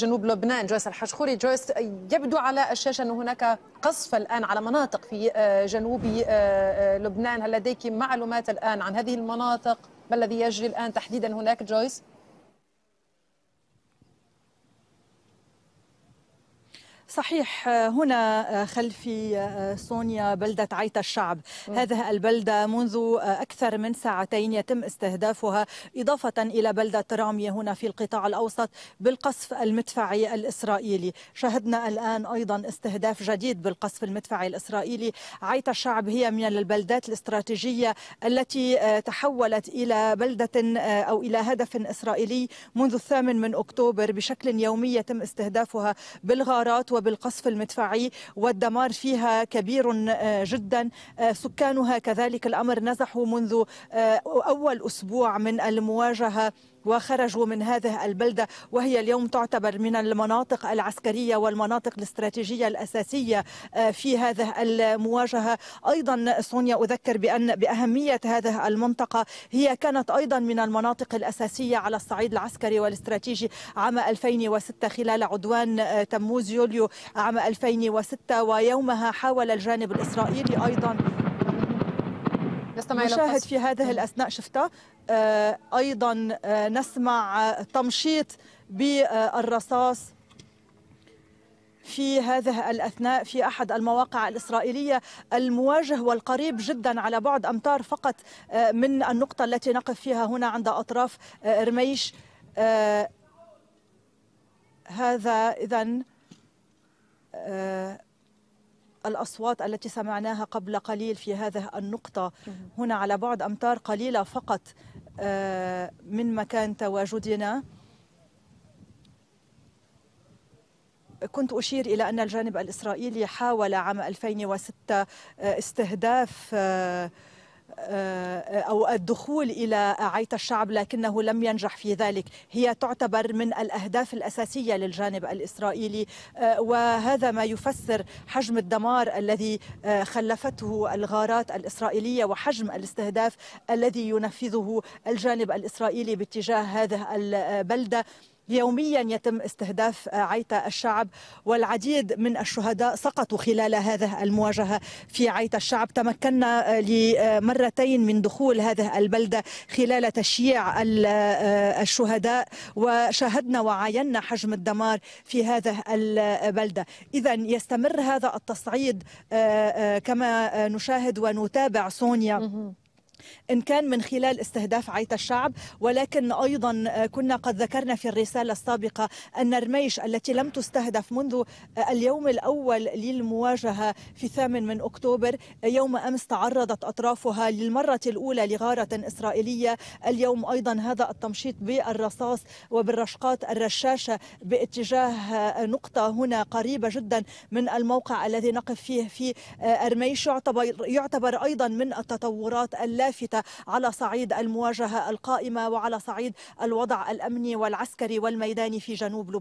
جنوب لبنان جويس الحشخوري جويس يبدو على الشاشة أن هناك قصف الآن على مناطق في آه، جنوب آه، آه، لبنان هل لديك معلومات الآن عن هذه المناطق ما الذي يجري الآن تحديدا هناك جويس؟ صحيح هنا آه، خلفي آه، آه، سونيا بلدة عيت الشعب هذه البلدة منذ أكثر من ساعتين يتم استهدافها إضافة إلى بلدة رامية هنا في القطاع الأوسط بالقصف المدفعي الإسرائيلي شهدنا الآن أيضا استهداف جديد بالقصف المدفعي الإسرائيلي عيت الشعب هي من البلدات الاستراتيجية التي تحولت إلى بلدة أو إلى هدف إسرائيلي منذ الثامن من أكتوبر بشكل يومي يتم استهدافها بالغارات وب القصف المدفعي والدمار فيها كبير آه، جدا آه، سكانها كذلك الأمر نزحوا منذ آه، أول أسبوع من المواجهة وخرجوا من هذه البلدة وهي اليوم تعتبر من المناطق العسكرية والمناطق الاستراتيجية الأساسية آه، في هذه المواجهة أيضا سونيا أذكر بأن بأهمية هذه المنطقة هي كانت أيضا من المناطق الأساسية على الصعيد العسكري والاستراتيجي عام 2006 خلال عدوان آه، تموز يوليو عام 2006 ويومها حاول الجانب الإسرائيلي أيضا نشاهد في هذه نعم. الأثناء شفتها آه، أيضا آه، نسمع آه، تمشيط بالرصاص في هذه الأثناء في أحد المواقع الإسرائيلية المواجه والقريب جدا على بعد أمتار فقط من النقطة التي نقف فيها هنا عند أطراف رميش هذا إذا الأصوات التي سمعناها قبل قليل في هذه النقطة هنا على بعد أمتار قليلة فقط آه، من مكان تواجدنا كنت أشير إلى أن الجانب الإسرائيلي حاول عام 2006 آه، استهداف آه، آه، أو الدخول إلى عيت الشعب لكنه لم ينجح في ذلك هي تعتبر من الأهداف الأساسية للجانب الإسرائيلي آه، وهذا ما يفسر حجم الدمار الذي آه، خلفته الغارات الإسرائيلية وحجم الاستهداف الذي ينفذه الجانب الإسرائيلي باتجاه هذه البلدة يوميا يتم استهداف عيتا الشعب والعديد من الشهداء سقطوا خلال هذه المواجهة في عيتا الشعب تمكنا لمرتين من دخول هذه البلدة خلال تشييع الشهداء وشاهدنا وعاينا حجم الدمار في هذه البلدة إذا يستمر هذا التصعيد آه، آه، كما نشاهد ونتابع سونيا إن كان من خلال استهداف عيت الشعب ولكن أيضا آه، كنا قد ذكرنا في الرسالة السابقة أن الرميش التي لم تستهدف منذ آه، اليوم الأول للمواجهة في 8 من أكتوبر آه، يوم أمس تعرضت أطرافها للمرة الأولى لغارة إسرائيلية اليوم أيضا هذا التمشيط بالرصاص وبالرشقات الرشاشة باتجاه نقطة هنا قريبة جدا من الموقع الذي نقف فيه في أرميش يعتبر, يعتبر أيضا من التطورات اللافتة لافتة على صعيد المواجهة القائمة وعلى صعيد الوضع الأمني والعسكري والميداني في جنوب لبنان